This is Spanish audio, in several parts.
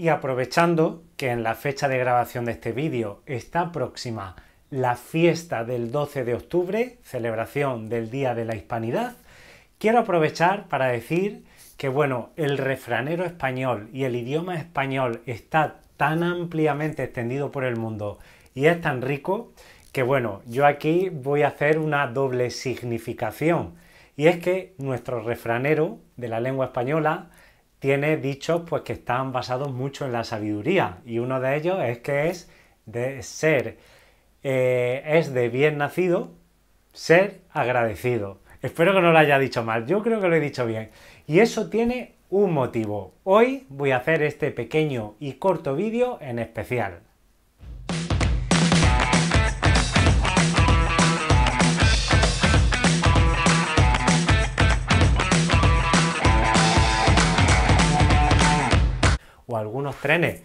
Y aprovechando que en la fecha de grabación de este vídeo está próxima la fiesta del 12 de octubre, celebración del Día de la Hispanidad, quiero aprovechar para decir que bueno, el refranero español y el idioma español está tan ampliamente extendido por el mundo y es tan rico que bueno, yo aquí voy a hacer una doble significación. Y es que nuestro refranero de la lengua española tiene dichos pues que están basados mucho en la sabiduría y uno de ellos es que es de ser eh, es de bien nacido ser agradecido. Espero que no lo haya dicho mal, yo creo que lo he dicho bien. Y eso tiene un motivo. Hoy voy a hacer este pequeño y corto vídeo en especial. o algunos trenes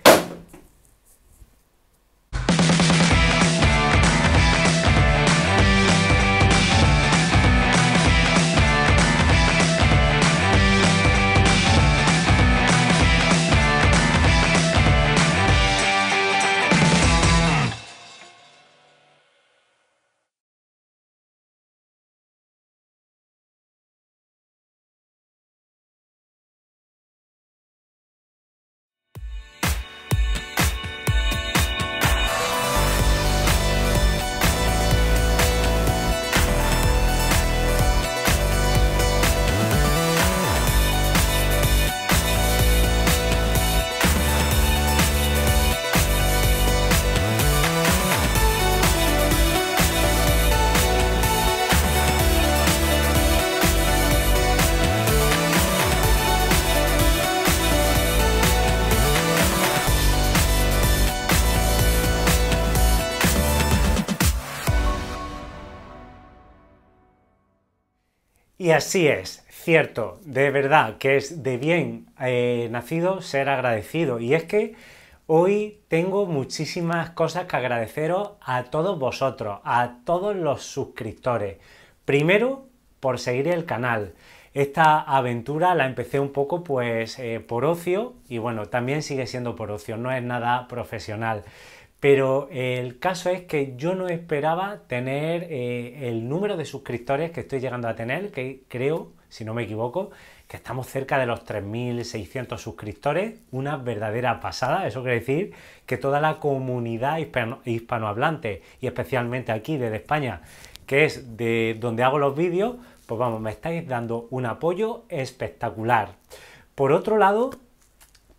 Y así es, cierto, de verdad que es de bien eh, nacido ser agradecido. Y es que hoy tengo muchísimas cosas que agradeceros a todos vosotros, a todos los suscriptores. Primero, por seguir el canal. Esta aventura la empecé un poco pues eh, por ocio y bueno, también sigue siendo por ocio, no es nada profesional. Pero eh, el caso es que yo no esperaba tener eh, el número de suscriptores que estoy llegando a tener, que creo, si no me equivoco, que estamos cerca de los 3.600 suscriptores, una verdadera pasada. Eso quiere decir que toda la comunidad hispanohablante, y especialmente aquí desde España, que es de donde hago los vídeos, pues vamos, me estáis dando un apoyo espectacular. Por otro lado,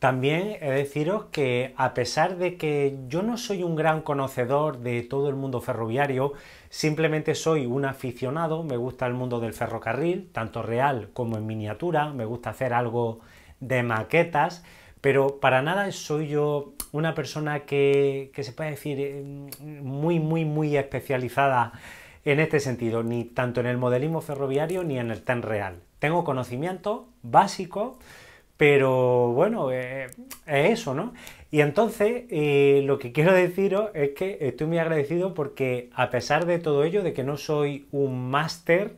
también he de deciros que a pesar de que yo no soy un gran conocedor de todo el mundo ferroviario, simplemente soy un aficionado, me gusta el mundo del ferrocarril, tanto real como en miniatura, me gusta hacer algo de maquetas, pero para nada soy yo una persona que, se puede decir eh, muy, muy, muy especializada en este sentido, ni tanto en el modelismo ferroviario ni en el TEN real. Tengo conocimiento básico, pero bueno, eh, es eso, ¿no? Y entonces eh, lo que quiero deciros es que estoy muy agradecido porque a pesar de todo ello, de que no soy un máster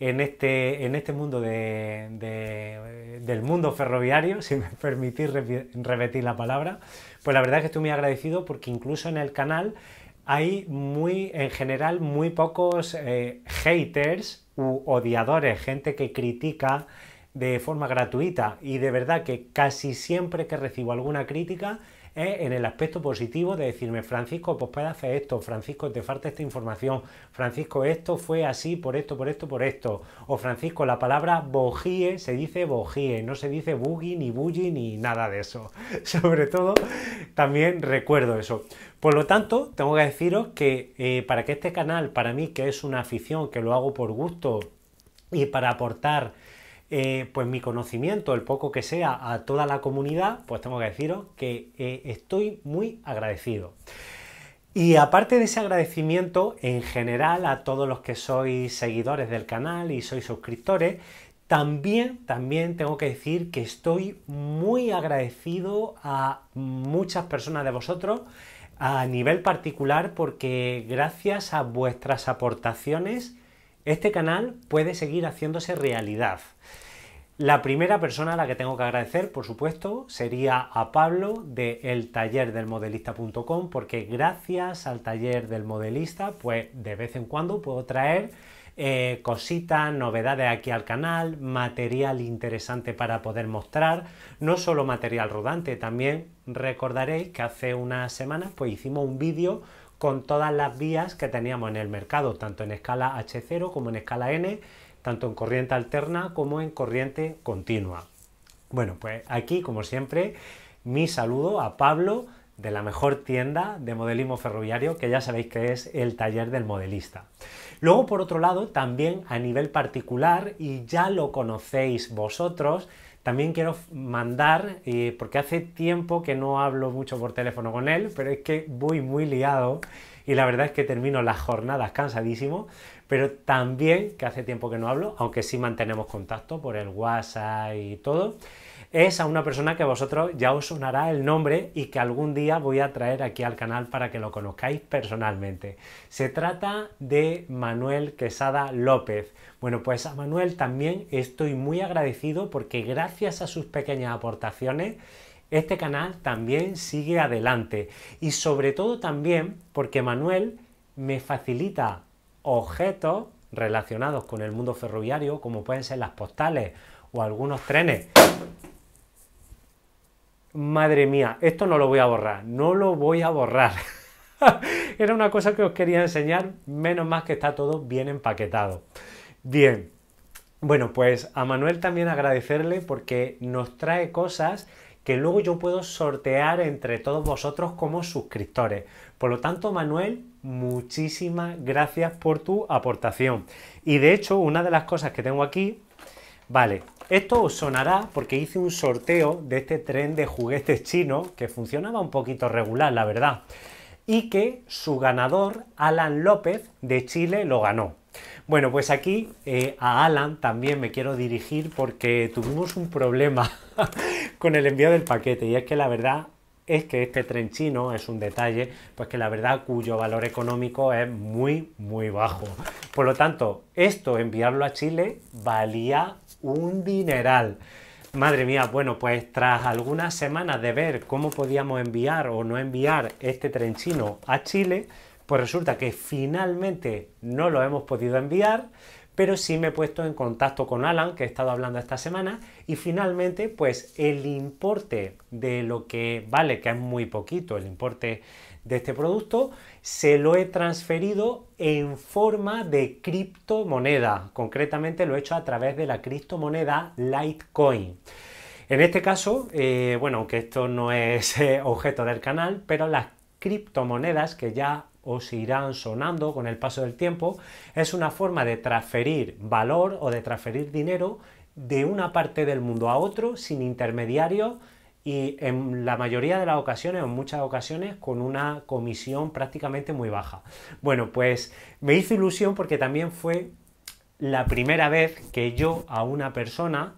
en este, este mundo de, del mundo ferroviario, si me permitís repetir la palabra, pues la verdad es que estoy muy agradecido porque incluso en el canal hay muy, en general, muy pocos eh, haters u odiadores, gente que critica de forma gratuita y de verdad que casi siempre que recibo alguna crítica es en el aspecto positivo de decirme, Francisco, pues puedes hacer esto, Francisco, te falta esta información, Francisco, esto fue así por esto, por esto, por esto. O Francisco, la palabra bojie se dice bojie no se dice buggy, ni bully, ni nada de eso. Sobre todo, también recuerdo eso. Por lo tanto, tengo que deciros que eh, para que este canal, para mí, que es una afición, que lo hago por gusto y para aportar eh, pues mi conocimiento, el poco que sea, a toda la comunidad, pues tengo que deciros que eh, estoy muy agradecido. Y aparte de ese agradecimiento en general a todos los que sois seguidores del canal y sois suscriptores, también, también tengo que decir que estoy muy agradecido a muchas personas de vosotros a nivel particular porque gracias a vuestras aportaciones este canal puede seguir haciéndose realidad. La primera persona a la que tengo que agradecer, por supuesto, sería a Pablo de el taller del porque gracias al taller del modelista, pues de vez en cuando puedo traer eh, cositas, novedades aquí al canal, material interesante para poder mostrar, no solo material rodante, también recordaréis que hace unas semanas pues hicimos un vídeo con todas las vías que teníamos en el mercado, tanto en escala H0 como en escala N, tanto en corriente alterna como en corriente continua. Bueno, pues aquí, como siempre, mi saludo a Pablo de la mejor tienda de modelismo ferroviario, que ya sabéis que es el taller del modelista. Luego, por otro lado, también a nivel particular, y ya lo conocéis vosotros, también quiero mandar, eh, porque hace tiempo que no hablo mucho por teléfono con él, pero es que voy muy liado y la verdad es que termino las jornadas cansadísimo, pero también que hace tiempo que no hablo, aunque sí mantenemos contacto por el WhatsApp y todo es a una persona que a vosotros ya os sonará el nombre y que algún día voy a traer aquí al canal para que lo conozcáis personalmente. Se trata de Manuel Quesada López. Bueno, pues a Manuel también estoy muy agradecido porque gracias a sus pequeñas aportaciones este canal también sigue adelante y sobre todo también porque Manuel me facilita objetos relacionados con el mundo ferroviario como pueden ser las postales o algunos trenes Madre mía, esto no lo voy a borrar, no lo voy a borrar. Era una cosa que os quería enseñar, menos más que está todo bien empaquetado. Bien, bueno, pues a Manuel también agradecerle porque nos trae cosas que luego yo puedo sortear entre todos vosotros como suscriptores. Por lo tanto, Manuel, muchísimas gracias por tu aportación. Y de hecho, una de las cosas que tengo aquí Vale, esto sonará porque hice un sorteo de este tren de juguetes chino que funcionaba un poquito regular, la verdad, y que su ganador, Alan López, de Chile, lo ganó. Bueno, pues aquí eh, a Alan también me quiero dirigir porque tuvimos un problema con el envío del paquete y es que la verdad es que este tren chino es un detalle, pues que la verdad cuyo valor económico es muy, muy bajo. Por lo tanto, esto enviarlo a Chile valía un dineral. Madre mía, bueno, pues tras algunas semanas de ver cómo podíamos enviar o no enviar este tren chino a Chile, pues resulta que finalmente no lo hemos podido enviar, pero sí me he puesto en contacto con Alan, que he estado hablando esta semana, y finalmente, pues el importe de lo que vale, que es muy poquito, el importe de este producto, se lo he transferido en forma de criptomoneda. Concretamente lo he hecho a través de la criptomoneda Litecoin. En este caso, eh, bueno, que esto no es eh, objeto del canal, pero las criptomonedas que ya os irán sonando con el paso del tiempo, es una forma de transferir valor o de transferir dinero de una parte del mundo a otro sin intermediarios y en la mayoría de las ocasiones, o en muchas ocasiones, con una comisión prácticamente muy baja. Bueno, pues me hizo ilusión porque también fue la primera vez que yo a una persona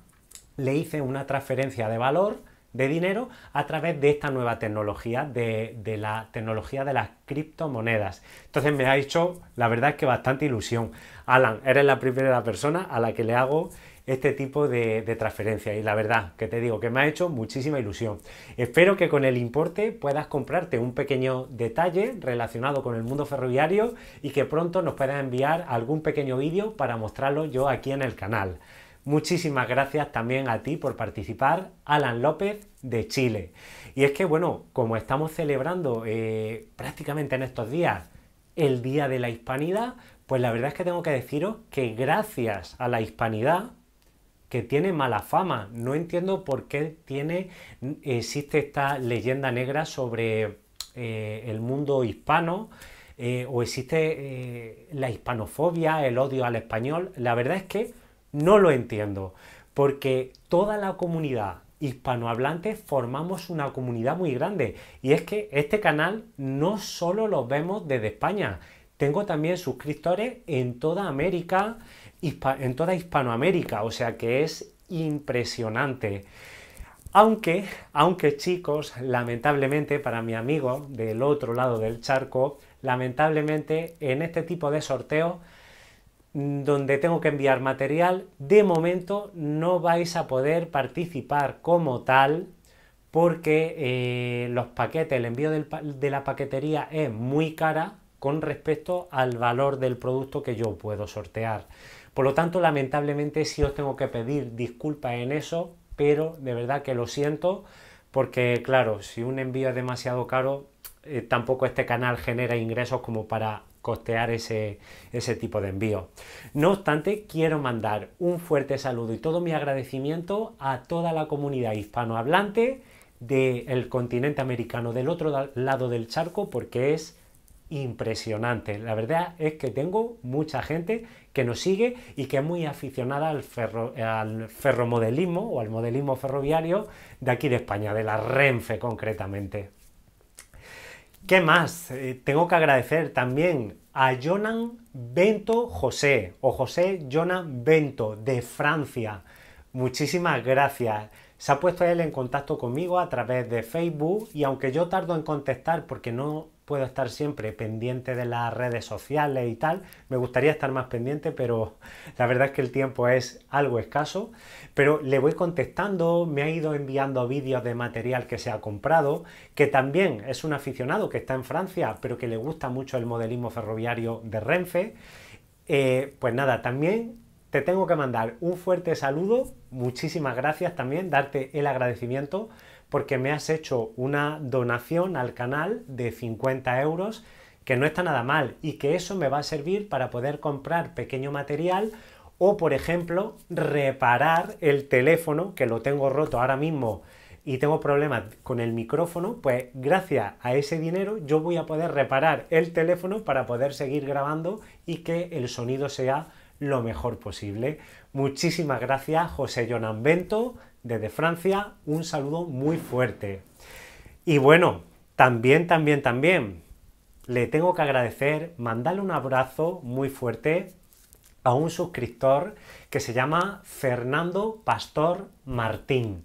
le hice una transferencia de valor de dinero a través de esta nueva tecnología, de, la tecnología de las criptomonedas. Entonces me ha hecho, la verdad es que bastante ilusión. Alan, eres la primera persona a la que le hago este tipo de, de transferencias. Y la verdad, que te digo, que me ha hecho muchísima ilusión. Espero que con el importe puedas comprarte un pequeño detalle relacionado con el mundo ferroviario y que pronto nos puedas enviar algún pequeño vídeo para mostrarlo yo aquí en el canal. Muchísimas gracias también a ti por participar, Alan López de Chile. Y es que, bueno, como estamos celebrando eh, prácticamente en estos días el Día de la Hispanidad, pues la verdad es que tengo que deciros que gracias a la Hispanidad que tiene mala fama. No entiendo por qué tiene, eh, existe esta leyenda negra sobre eh, el mundo hispano. Eh, o existe la hispanofobia, el odio al español. La verdad es que no lo entiendo, porque toda la comunidad hispanohablante formamos una comunidad muy grande. Y es que este canal no solo lo vemos desde España, tengo también suscriptores en toda América, en toda Hispanoamérica, o sea que es impresionante. Aunque, aunque chicos, lamentablemente para mi amigo del otro lado del charco, lamentablemente en este tipo de sorteo, mm, donde tengo que enviar material, de momento no vais a poder participar como tal porque eh, los paquetes, el envío de la paquetería es muy cara con respecto al valor del producto que yo puedo sortear. Por lo tanto, lamentablemente sí os tengo que pedir disculpas en eso, pero de verdad que lo siento, porque claro, si un envío es demasiado caro, eh, tampoco este canal genera ingresos como para costear ese, ese tipo de envío. No obstante, quiero mandar un fuerte saludo y todo mi agradecimiento a toda la comunidad hispanohablante del continente americano del otro lado del charco, porque es impresionante. La verdad es que tengo mucha gente que nos sigue y que es muy aficionada al, ferro, al ferromodelismo o al modelismo ferroviario de aquí de España, de la Renfe concretamente. ¿Qué más? Eh, tengo que agradecer también a Jonan Bento José o José Jonan Bento de Francia. Muchísimas gracias. Se ha puesto él en contacto conmigo a través de Facebook y aunque yo tardo en contestar porque no puedo estar siempre pendiente de las redes sociales y tal. Me gustaría estar más pendiente, pero la verdad es que el tiempo es algo escaso. Pero le voy contestando, me ha ido enviando vídeos de material que se ha comprado, que también es un aficionado que está en Francia, pero que le gusta mucho el modelismo ferroviario de Renfe. Eh, pues nada, también te tengo que mandar un fuerte saludo, muchísimas gracias también, darte el agradecimiento porque me has hecho una donación al canal de 50 euros, que no está nada mal y que eso me va a servir para poder comprar pequeño material o, por ejemplo, reparar el teléfono que lo tengo roto ahora mismo y tengo problemas con el micrófono, pues gracias a ese dinero yo voy a poder reparar el teléfono para poder seguir grabando y que el sonido sea lo mejor posible. Muchísimas gracias, José Jonan Bento. Desde Francia, un saludo muy fuerte. Y bueno, también, también, también, le tengo que agradecer, mandarle un abrazo muy fuerte a un suscriptor que se llama Fernando Pastor Martín.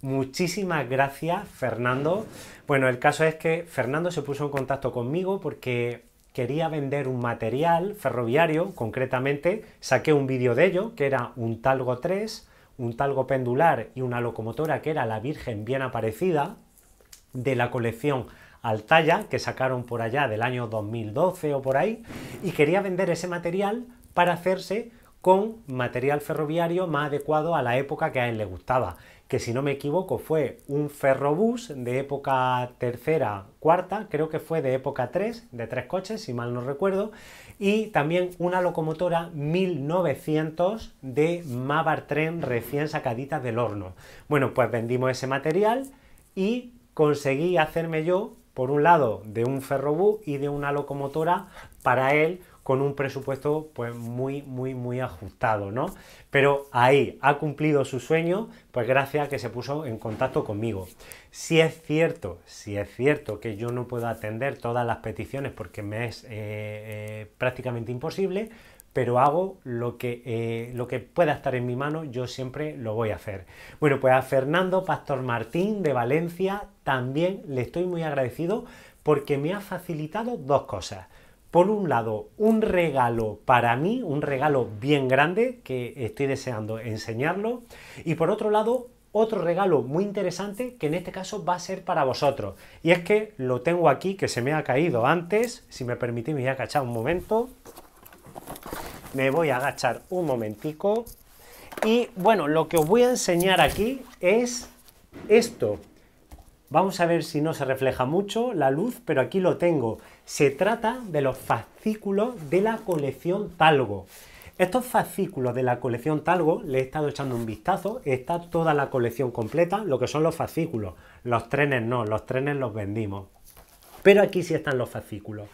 Muchísimas gracias, Fernando. Bueno, el caso es que Fernando se puso en contacto conmigo porque quería vender un material ferroviario, concretamente saqué un vídeo de ello, que era un Talgo 3, un talgo pendular y una locomotora que era la Virgen bien aparecida, de la colección Altaya, que sacaron por allá del año 2012 o por ahí, y quería vender ese material para hacerse con material ferroviario más adecuado a la época que a él le gustaba que si no me equivoco fue un ferrobús de época tercera, cuarta, creo que fue de época 3, de tres coches, si mal no recuerdo, y también una locomotora 1900 de tren recién sacadita del horno. Bueno, pues vendimos ese material y conseguí hacerme yo, por un lado, de un ferrobús y de una locomotora para él con un presupuesto pues muy, muy, muy ajustado, ¿no? Pero ahí ha cumplido su sueño, pues gracias a que se puso en contacto conmigo. Si es cierto, si es cierto que yo no puedo atender todas las peticiones porque me es eh, eh, prácticamente imposible, pero hago lo que, eh, lo que pueda estar en mi mano, yo siempre lo voy a hacer. Bueno, pues a Fernando Pastor Martín de Valencia también le estoy muy agradecido porque me ha facilitado dos cosas por un lado, un regalo para mí, un regalo bien grande que estoy deseando enseñarlo, y por otro lado, otro regalo muy interesante que en este caso va a ser para vosotros. Y es que lo tengo aquí, que se me ha caído antes, si me permitís me voy a agachar un momento. Me voy a agachar un momentico. Y bueno, lo que os voy a enseñar aquí es esto. Vamos a ver si no se refleja mucho la luz, pero aquí lo tengo. Se trata de los fascículos de la colección Talgo. Estos fascículos de la colección Talgo, le he estado echando un vistazo, está toda la colección completa, lo que son los fascículos. Los trenes no, los trenes los vendimos. Pero aquí sí están los fascículos.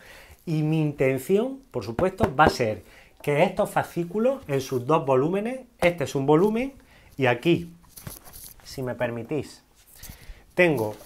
Y mi intención, por supuesto, va a ser que estos fascículos en sus dos volúmenes, este es un volumen y aquí, si me permitís, tengo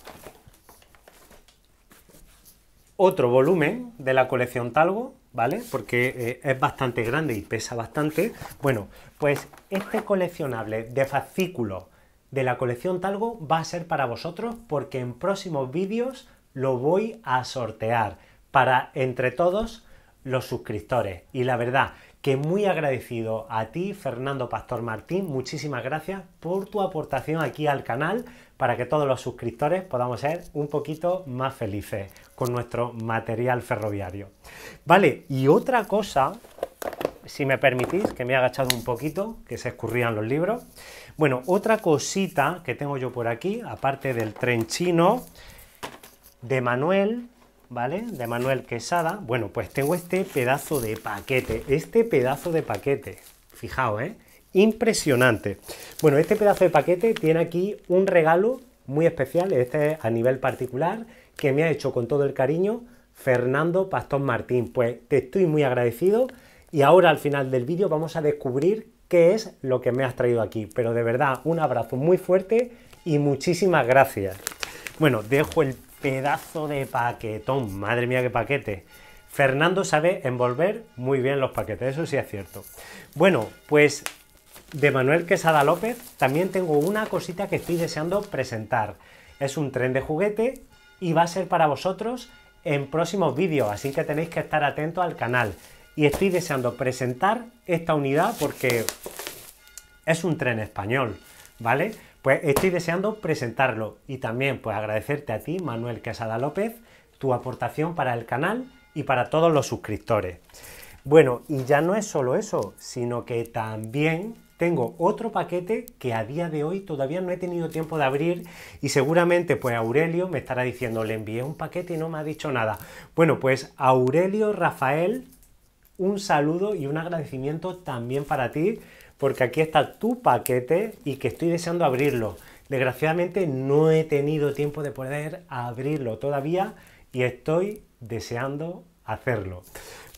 otro volumen de la colección Talgo, ¿vale? Porque eh, es bastante grande y pesa bastante. Bueno, pues este coleccionable de fascículo de la colección Talgo va a ser para vosotros porque en próximos vídeos lo voy a sortear para entre todos los suscriptores. Y la verdad que muy agradecido a ti, Fernando Pastor Martín, muchísimas gracias por tu aportación aquí al canal para que todos los suscriptores podamos ser un poquito más felices con nuestro material ferroviario. Vale, y otra cosa, si me permitís, que me he agachado un poquito, que se escurrían los libros. Bueno, otra cosita que tengo yo por aquí, aparte del tren chino, de Manuel, ¿vale? De Manuel Quesada. Bueno, pues tengo este pedazo de paquete, este pedazo de paquete. Fijaos, ¿eh? impresionante. Bueno, este pedazo de paquete tiene aquí un regalo muy especial, este a nivel particular, que me ha hecho con todo el cariño Fernando Pastón Martín. Pues te estoy muy agradecido y ahora al final del vídeo vamos a descubrir qué es lo que me has traído aquí. Pero de verdad, un abrazo muy fuerte y muchísimas gracias. Bueno, dejo el pedazo de paquetón. Madre mía, qué paquete. Fernando sabe envolver muy bien los paquetes, eso sí es cierto. Bueno, pues de Manuel Quesada López también tengo una cosita que estoy deseando presentar. Es un tren de juguete y va a ser para vosotros en próximos vídeos, así que tenéis que estar atentos al canal. Y estoy deseando presentar esta unidad porque es un tren español, ¿vale? Pues estoy deseando presentarlo y también pues agradecerte a ti, Manuel Quesada López, tu aportación para el canal y para todos los suscriptores. Bueno, y ya no es solo eso, sino que también tengo otro paquete que a día de hoy todavía no he tenido tiempo de abrir y seguramente pues Aurelio me estará diciendo, le envié un paquete y no me ha dicho nada. Bueno, pues Aurelio Rafael, un saludo y un agradecimiento también para ti, porque aquí está tu paquete y que estoy deseando abrirlo. Desgraciadamente no he tenido tiempo de poder abrirlo todavía y estoy deseando hacerlo.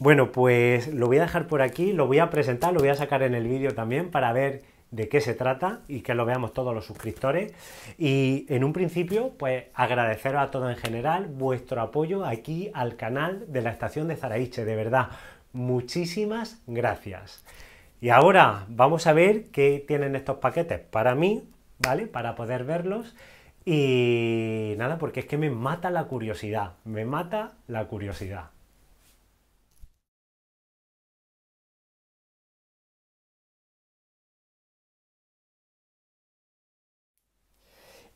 Bueno, pues lo voy a dejar por aquí, lo voy a presentar, lo voy a sacar en el vídeo también para ver de qué se trata y que lo veamos todos los suscriptores. Y en un principio, pues agradeceros a todos en general vuestro apoyo aquí al canal de la estación de Zaraiche, de verdad. Muchísimas gracias. Y ahora vamos a ver qué tienen estos paquetes para mí, ¿vale? Para poder verlos. Y nada, porque es que me mata la curiosidad, me mata la curiosidad.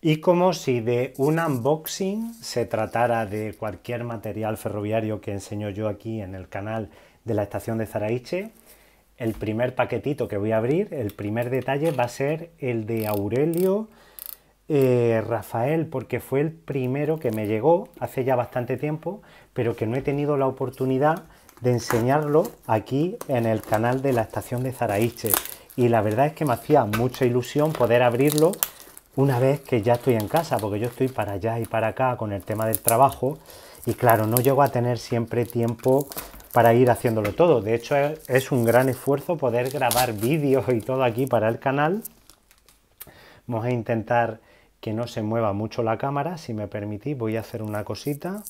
Y como si de un unboxing se tratara de cualquier material ferroviario que enseño yo aquí en el canal de la estación de Zaraiche, el primer paquetito que voy a abrir, el primer detalle va a ser el de Aurelio eh, Rafael, porque fue el primero que me llegó hace ya bastante tiempo, pero que no he tenido la oportunidad de enseñarlo aquí en el canal de la estación de Zaraiche. Y la verdad es que me hacía mucha ilusión poder abrirlo una vez que ya estoy en casa, porque yo estoy para allá y para acá con el tema del trabajo y claro, no llego a tener siempre tiempo para ir haciéndolo todo. De hecho, es un gran esfuerzo poder grabar vídeos y todo aquí para el canal. Vamos a intentar que no se mueva mucho la cámara, si me permitís, voy a hacer una cosita.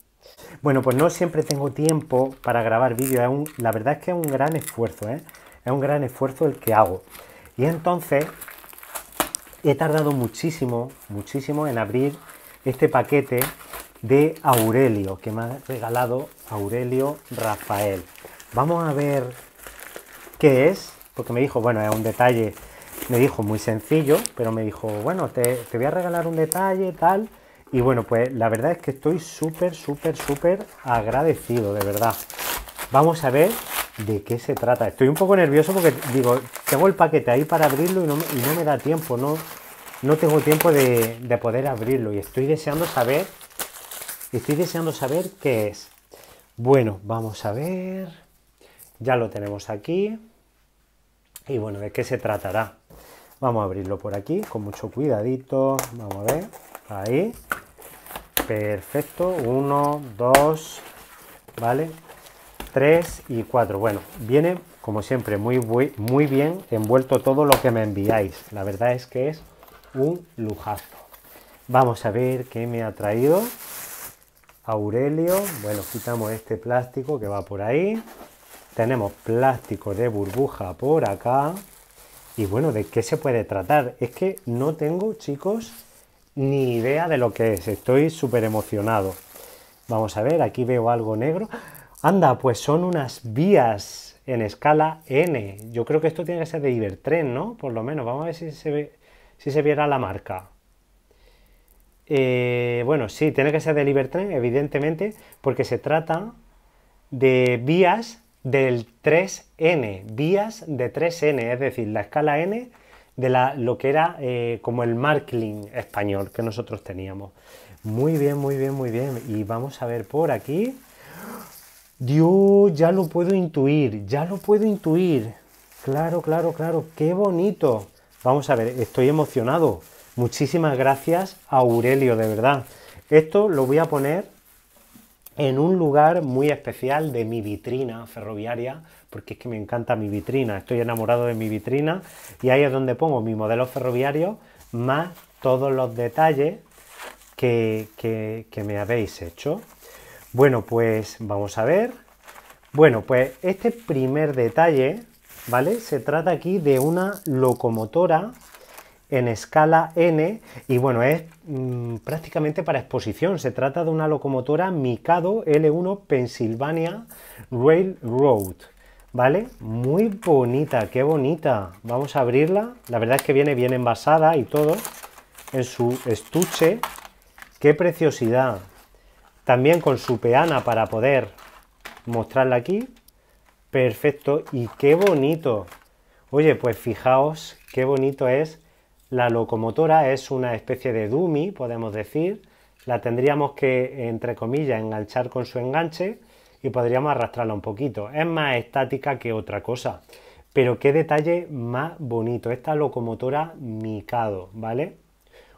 Bueno, pues no siempre tengo tiempo para grabar vídeos. La verdad es que es un gran esfuerzo, ¿eh? Es un gran esfuerzo el que hago. Y entonces he tardado muchísimo, muchísimo en abrir este paquete de Aurelio, que me ha regalado Aurelio Rafael. Vamos a ver qué es, porque me dijo, bueno, es un detalle, me dijo muy sencillo, pero me dijo, bueno, te, voy a regalar un detalle, tal. Y bueno, pues la verdad es que estoy súper, súper, súper agradecido, de verdad. Vamos a ver de qué se trata. Estoy un poco nervioso porque digo, tengo el paquete ahí para abrirlo y no, me da tiempo, no, no tengo tiempo de, de, poder abrirlo y estoy deseando saber, estoy deseando saber qué es. Bueno, vamos a ver, ya lo tenemos aquí y bueno, ¿de qué se tratará? Vamos a abrirlo por aquí con mucho cuidadito, vamos a ver, ahí, perfecto, uno, dos, ¿vale? 3 y 4. Bueno, viene como siempre muy, muy bien envuelto todo lo que me enviáis. La verdad es que es un lujazo. Vamos a ver qué me ha traído Aurelio. Bueno, quitamos este plástico que va por ahí. Tenemos plástico de burbuja por acá. Y bueno, ¿de qué se puede tratar? Es que no tengo, chicos, ni idea de lo que es. Estoy súper emocionado. Vamos a ver, aquí veo algo negro. Anda, pues son unas vías en escala n. Yo creo que esto tiene que ser de Ibertren, ¿no? Por lo menos. Vamos a ver si se, si se viera la marca. Eh, bueno, sí, tiene que ser de Ibertren, evidentemente, porque se trata de vías del 3n, vías de 3n, es decir, la escala n de la, lo que era eh, como el Markling español que nosotros teníamos. Muy bien, muy bien, muy bien. Y vamos a ver por aquí. Dios, ya lo puedo intuir, ya lo puedo intuir. Claro, claro, claro, qué bonito. Vamos a ver, estoy emocionado. Muchísimas gracias a Aurelio, de verdad. Esto lo voy a poner en un lugar muy especial de mi vitrina ferroviaria, porque es que me encanta mi vitrina, estoy enamorado de mi vitrina y ahí es donde pongo mi modelo ferroviario más todos los detalles que, que, que me habéis hecho. Bueno, pues vamos a ver. Bueno, pues este primer detalle, ¿vale? Se trata aquí de una locomotora en escala N y bueno, es mm, prácticamente para exposición. Se trata de una locomotora Mikado L1 Pennsylvania Railroad, ¿vale? Muy bonita, qué bonita. Vamos a abrirla. La verdad es que viene bien envasada y todo en su estuche. ¡Qué preciosidad! También con su peana para poder mostrarla aquí. Perfecto. Y qué bonito. Oye, pues fijaos qué bonito es la locomotora. Es una especie de dummy, podemos decir. La tendríamos que, entre comillas, enganchar con su enganche y podríamos arrastrarla un poquito. Es más estática que otra cosa. Pero qué detalle más bonito. Esta locomotora Mikado, ¿vale?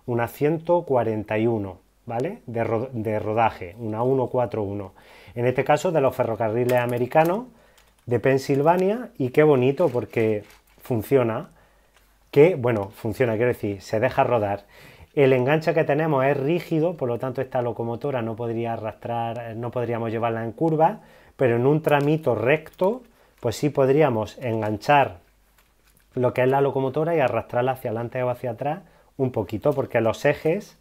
Una 141. ¿vale? De, rodaje, una 141. En este caso de los ferrocarriles americanos de Pensilvania y qué bonito porque funciona, que, bueno, funciona, quiero decir, se deja rodar. El enganche que tenemos es rígido, por lo tanto esta locomotora no podría arrastrar, no podríamos llevarla en curva, pero en un tramito recto, pues sí podríamos enganchar lo que es la locomotora y arrastrarla hacia adelante o hacia atrás un poquito, porque los ejes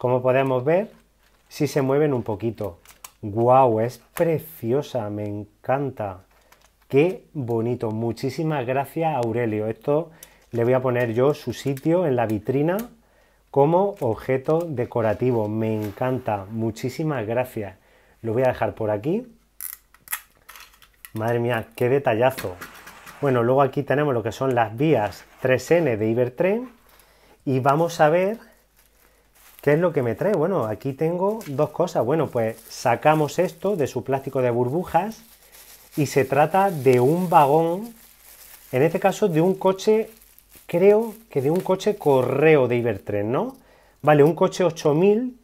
como podemos ver, sí se mueven un poquito. ¡Guau! Es preciosa, me encanta. ¡Qué bonito! Muchísimas gracias, Aurelio. Esto le voy a poner yo su sitio en la vitrina como objeto decorativo. Me encanta. Muchísimas gracias. Lo voy a dejar por aquí. Madre mía, qué detallazo. Bueno, luego aquí tenemos lo que son las vías 3N de Ibertren y vamos a ver ¿Qué es lo que me trae? Bueno, aquí tengo dos cosas. Bueno, pues sacamos esto de su plástico de burbujas y se trata de un vagón, en este caso de un coche, creo que de un coche correo de Ibertren, ¿no? Vale, un coche 8000,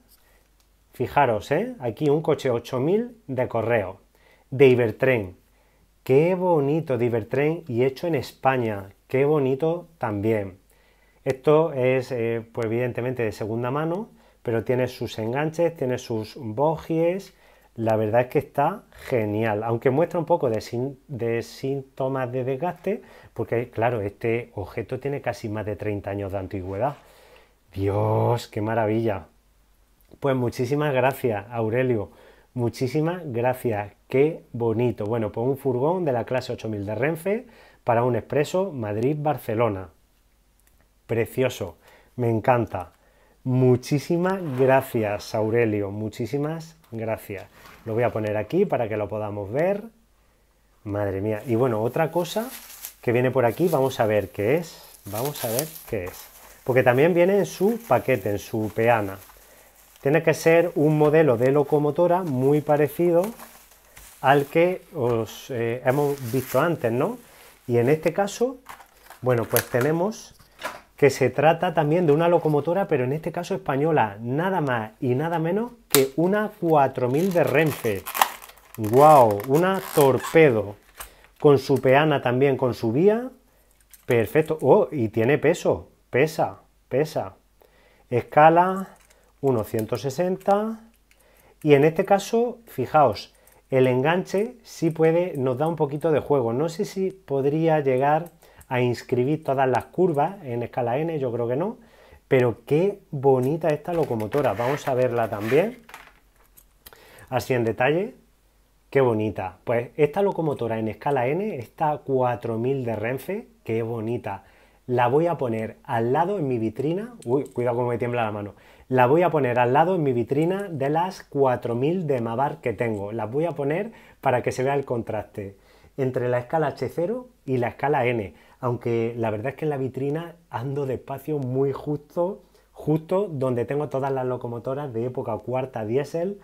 fijaros, ¿eh? Aquí un coche 8000 de correo, de Ibertren. Qué bonito de Ibertren y hecho en España, qué bonito también. Esto es, eh, pues evidentemente, de segunda mano, pero tiene sus enganches, tiene sus bogies. La verdad es que está genial, aunque muestra un poco de, de síntomas de desgaste, porque claro, este objeto tiene casi más de 30 años de antigüedad. Dios, qué maravilla. Pues muchísimas gracias, Aurelio. Muchísimas gracias, qué bonito. Bueno, pues un furgón de la clase 8000 de Renfe para un expreso Madrid-Barcelona precioso, me encanta. Muchísimas gracias, Aurelio, muchísimas gracias. Lo voy a poner aquí para que lo podamos ver. Madre mía. Y bueno, otra cosa que viene por aquí, vamos a ver qué es. Vamos a ver qué es. Porque también viene en su paquete, en su peana. Tiene que ser un modelo de locomotora muy parecido al que os eh, hemos visto antes, ¿no? Y en este caso, bueno, pues tenemos que se trata también de una locomotora, pero en este caso española, nada más y nada menos que una 4000 de Renfe. ¡Guau! Una torpedo. Con su peana también, con su vía. Perfecto. ¡Oh! Y tiene peso. Pesa, pesa. Escala 160. Y en este caso, fijaos, el enganche sí puede, nos da un poquito de juego. No sé si podría llegar a inscribir todas las curvas en escala n, yo creo que no, pero qué bonita esta locomotora, vamos a verla también, así en detalle, qué bonita. Pues esta locomotora en escala n, esta 4000 de Renfe, qué bonita. La voy a poner al lado en mi vitrina, uy, cuidado como me tiembla la mano, la voy a poner al lado en mi vitrina de las 4000 de Mabar que tengo, las voy a poner para que se vea el contraste entre la escala H0 y la escala N aunque la verdad es que en la vitrina ando despacio muy justo, justo donde tengo todas las locomotoras de época cuarta diésel,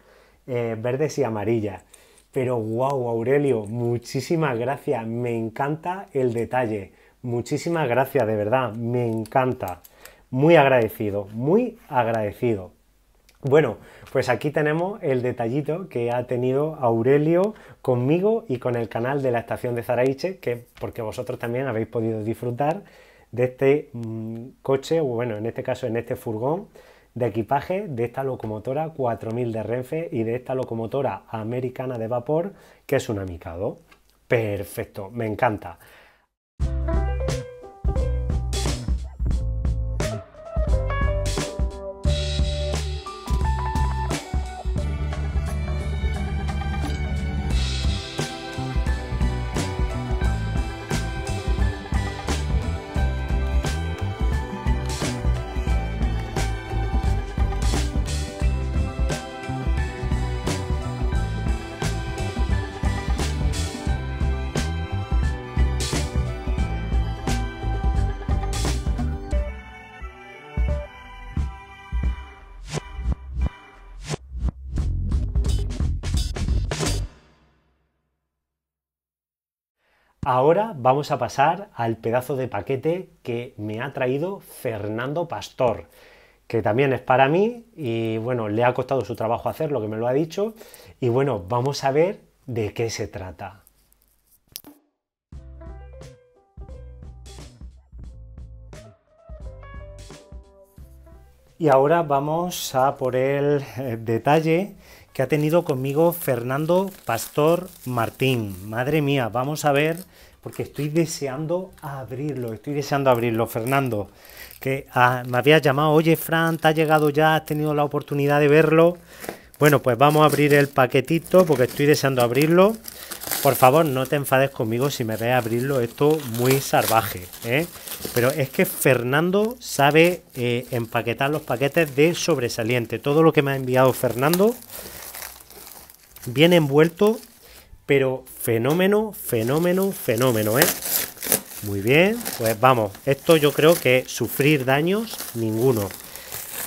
eh, verdes y amarillas. Pero wow, Aurelio, muchísimas gracias, me encanta el detalle, muchísimas gracias, de verdad, me encanta. Muy agradecido, muy agradecido. Bueno, pues aquí tenemos el detallito que ha tenido Aurelio conmigo y con el canal de la estación de Zaraiche, que porque vosotros también habéis podido disfrutar de este mm, coche, o bueno, en este caso en este furgón de equipaje de esta locomotora 4000 de Renfe y de esta locomotora americana de vapor que es un amicado. Perfecto, me encanta. Ahora vamos a pasar al pedazo de paquete que me ha traído Fernando Pastor, que también es para mí y bueno, le ha costado su trabajo hacer lo que me lo ha dicho y bueno, vamos a ver de qué se trata. Y ahora vamos a por el eh, detalle que ha tenido conmigo Fernando Pastor Martín. Madre mía, vamos a ver, porque estoy deseando abrirlo, estoy deseando abrirlo, Fernando, que ah, me había llamado, oye, Fran, te ha llegado ya, has tenido la oportunidad de verlo. Bueno, pues vamos a abrir el paquetito porque estoy deseando abrirlo. Por favor, no te enfades conmigo si me ves abrirlo, esto muy salvaje. ¿eh? Pero es que Fernando sabe eh, empaquetar los paquetes de sobresaliente. Todo lo que me ha enviado Fernando Bien envuelto, pero fenómeno, fenómeno, fenómeno, ¿eh? Muy bien, pues vamos. Esto yo creo que sufrir daños ninguno.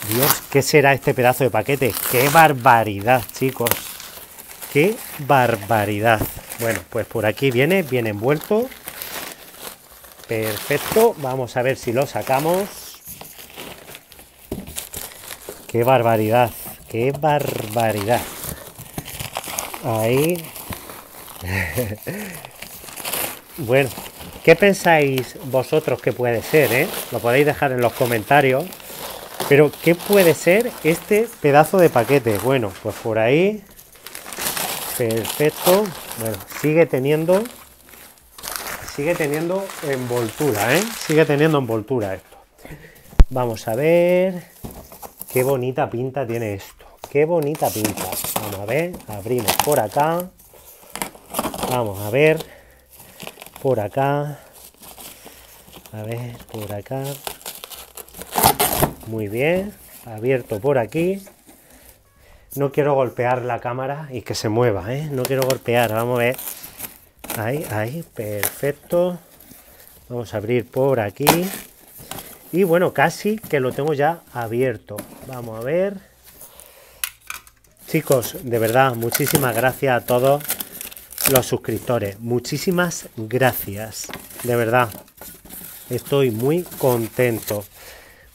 Dios, ¿qué será este pedazo de paquete? ¡Qué barbaridad, chicos! ¡Qué barbaridad! Bueno, pues por aquí viene, bien envuelto. Perfecto, vamos a ver si lo sacamos. ¡Qué barbaridad! ¡Qué barbaridad! Ahí. bueno, ¿qué pensáis vosotros que puede ser? Eh? Lo podéis dejar en los comentarios. Pero, ¿qué puede ser este pedazo de paquete? Bueno, pues por ahí. Perfecto. Bueno, sigue teniendo. Sigue teniendo envoltura, ¿eh? Sigue teniendo envoltura esto. Vamos a ver. Qué bonita pinta tiene esto qué bonita pinta. Vamos a ver, abrimos por acá. Vamos a ver, por acá. A ver, por acá. Muy bien, abierto por aquí. No quiero golpear la cámara y que se mueva, ¿eh? No quiero golpear, vamos a ver. Ahí, ahí, perfecto. Vamos a abrir por aquí. Y bueno, casi que lo tengo ya abierto. Vamos a ver. Chicos, de verdad, muchísimas gracias a todos los suscriptores. Muchísimas gracias. De verdad. Estoy muy contento.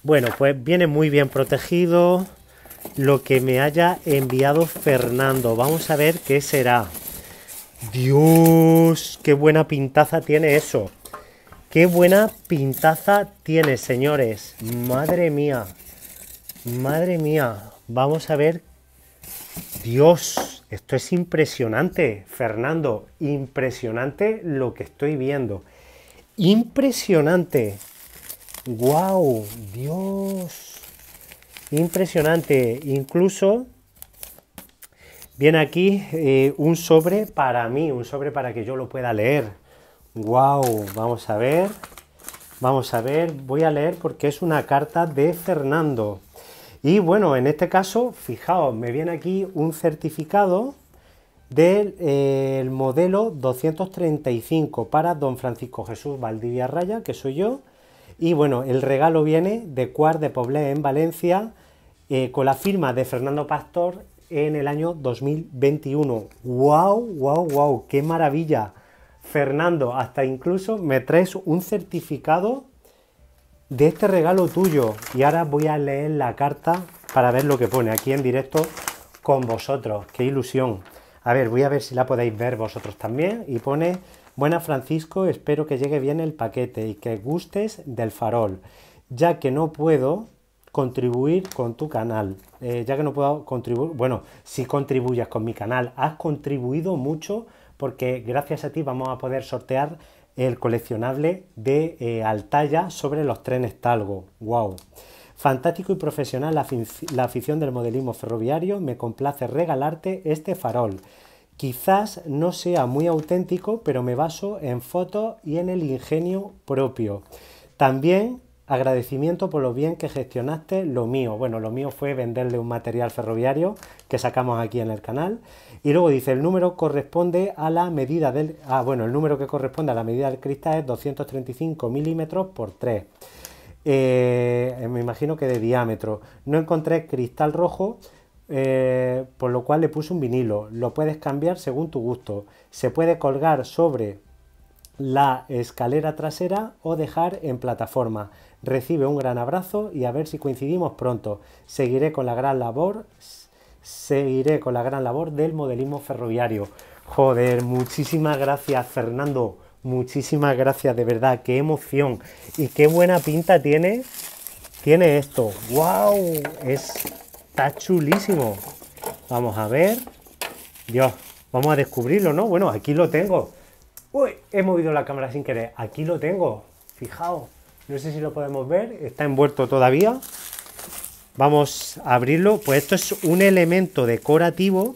Bueno, pues viene muy bien protegido lo que me haya enviado Fernando. Vamos a ver qué será. Dios, qué buena pintaza tiene eso. Qué buena pintaza tiene, señores. Madre mía. Madre mía. Vamos a ver Dios, esto es impresionante, Fernando, impresionante lo que estoy viendo. Impresionante. Wow, Dios. Impresionante. Incluso viene aquí eh, un sobre para mí, un sobre para que yo lo pueda leer. Wow, vamos a ver. Vamos a ver, voy a leer porque es una carta de Fernando. Y bueno, en este caso, fijaos, me viene aquí un certificado del eh, modelo 235 para don Francisco Jesús Valdivia Raya, que soy yo. Y bueno, el regalo viene de Cuar de Poblé en Valencia, eh, con la firma de Fernando Pastor en el año 2021. ¡Wow, wow, wow! ¡Qué maravilla! Fernando, hasta incluso me traes un certificado de este regalo tuyo. Y ahora voy a leer la carta para ver lo que pone aquí en directo con vosotros. ¡Qué ilusión! A ver, voy a ver si la podéis ver vosotros también. Y pone, buena Francisco, espero que llegue bien el paquete y que gustes del farol, ya que no puedo contribuir con tu canal. Eh, ya que no puedo contribuir, bueno, si contribuyas con mi canal, has contribuido mucho porque gracias a ti vamos a poder sortear el coleccionable de eh, Altaya sobre los trenes Talgo. ¡Wow! Fantástico y profesional la, la afición del modelismo ferroviario, me complace regalarte este farol. Quizás no sea muy auténtico, pero me baso en fotos y en el ingenio propio. También agradecimiento por lo bien que gestionaste lo mío. Bueno, lo mío fue venderle un material ferroviario que sacamos aquí en el canal. Y luego dice, el número corresponde a la medida del... Ah, bueno, el número que corresponde a la medida del cristal es 235 milímetros por 3. Eh, me imagino que de diámetro. No encontré cristal rojo, eh, por lo cual le puse un vinilo. Lo puedes cambiar según tu gusto. Se puede colgar sobre la escalera trasera o dejar en plataforma. Recibe un gran abrazo y a ver si coincidimos pronto. Seguiré con la gran labor seguiré con la gran labor del modelismo ferroviario. Joder, muchísimas gracias Fernando, muchísimas gracias de verdad, qué emoción y qué buena pinta tiene, tiene esto. ¡Wow! Está chulísimo. Vamos a ver. Dios, vamos a descubrirlo, ¿no? Bueno, aquí lo tengo. Uy, he movido la cámara sin querer. Aquí lo tengo. Fijaos. No sé si lo podemos ver. Está envuelto todavía. Vamos a abrirlo. Pues esto es un elemento decorativo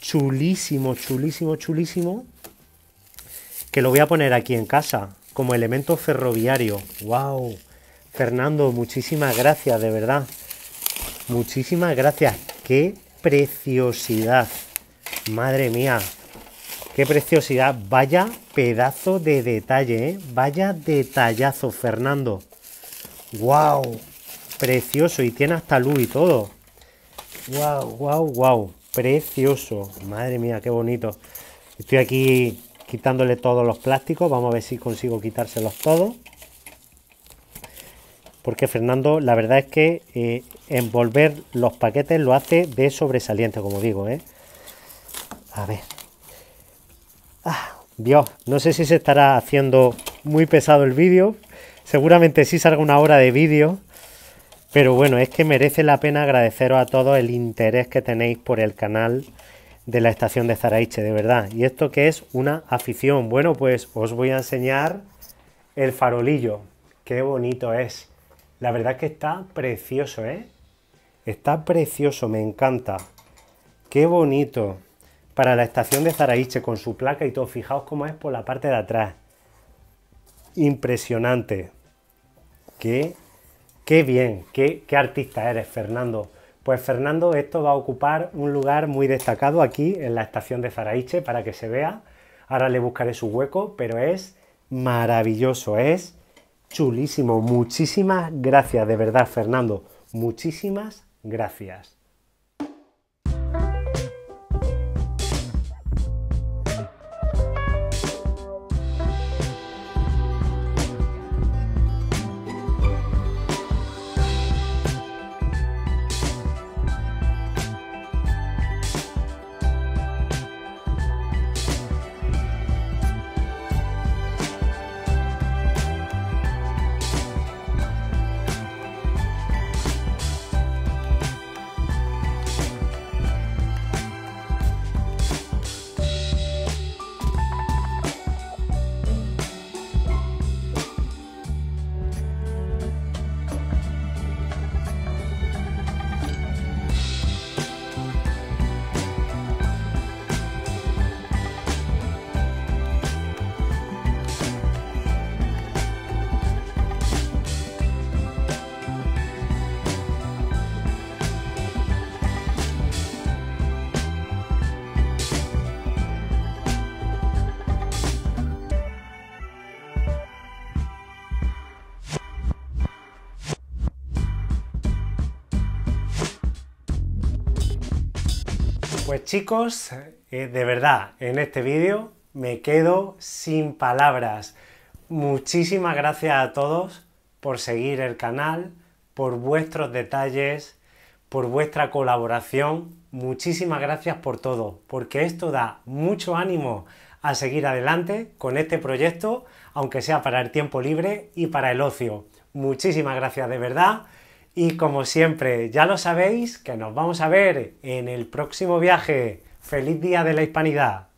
chulísimo, chulísimo, chulísimo, que lo voy a poner aquí en casa como elemento ferroviario. ¡Wow! Fernando, muchísimas gracias, de verdad. Muchísimas gracias. ¡Qué preciosidad! Madre mía. Qué preciosidad. Vaya pedazo de detalle, ¿eh? Vaya detallazo, Fernando. ¡Wow! Precioso. Y tiene hasta luz y todo. Wow, wow, wow. Precioso. Madre mía, qué bonito. Estoy aquí quitándole todos los plásticos. Vamos a ver si consigo quitárselos todos. Porque Fernando, la verdad es que eh, envolver los paquetes lo hace de sobresaliente, como digo. ¿eh? A ver. Ah, Dios, no sé si se estará haciendo muy pesado el vídeo. Seguramente sí salga una hora de vídeo. Pero bueno, es que merece la pena agradeceros a todos el interés que tenéis por el canal de la estación de Zaraiche, de verdad. ¿Y esto que es? Una afición. Bueno, pues os voy a enseñar el farolillo. Qué bonito es. La verdad que está precioso, ¿eh? Está precioso, me encanta. Qué bonito. Para la estación de Zaraiche con su placa y todo. Fijaos cómo es por la parte de atrás. Impresionante. Qué Qué bien, qué, artista eres, Fernando. Pues Fernando, esto va a ocupar un lugar muy destacado aquí en la estación de Zaraiche para que se vea. Ahora le buscaré su hueco, pero es maravilloso, es chulísimo. Muchísimas gracias, de verdad, Fernando. Muchísimas gracias. Pues chicos, eh, de verdad, en este vídeo me quedo sin palabras. Muchísimas gracias a todos por seguir el canal, por vuestros detalles, por vuestra colaboración. Muchísimas gracias por todo, porque esto da mucho ánimo a seguir adelante con este proyecto, aunque sea para el tiempo libre y para el ocio. Muchísimas gracias de verdad. Y como siempre, ya lo sabéis, que nos vamos a ver en el próximo viaje. ¡Feliz Día de la Hispanidad!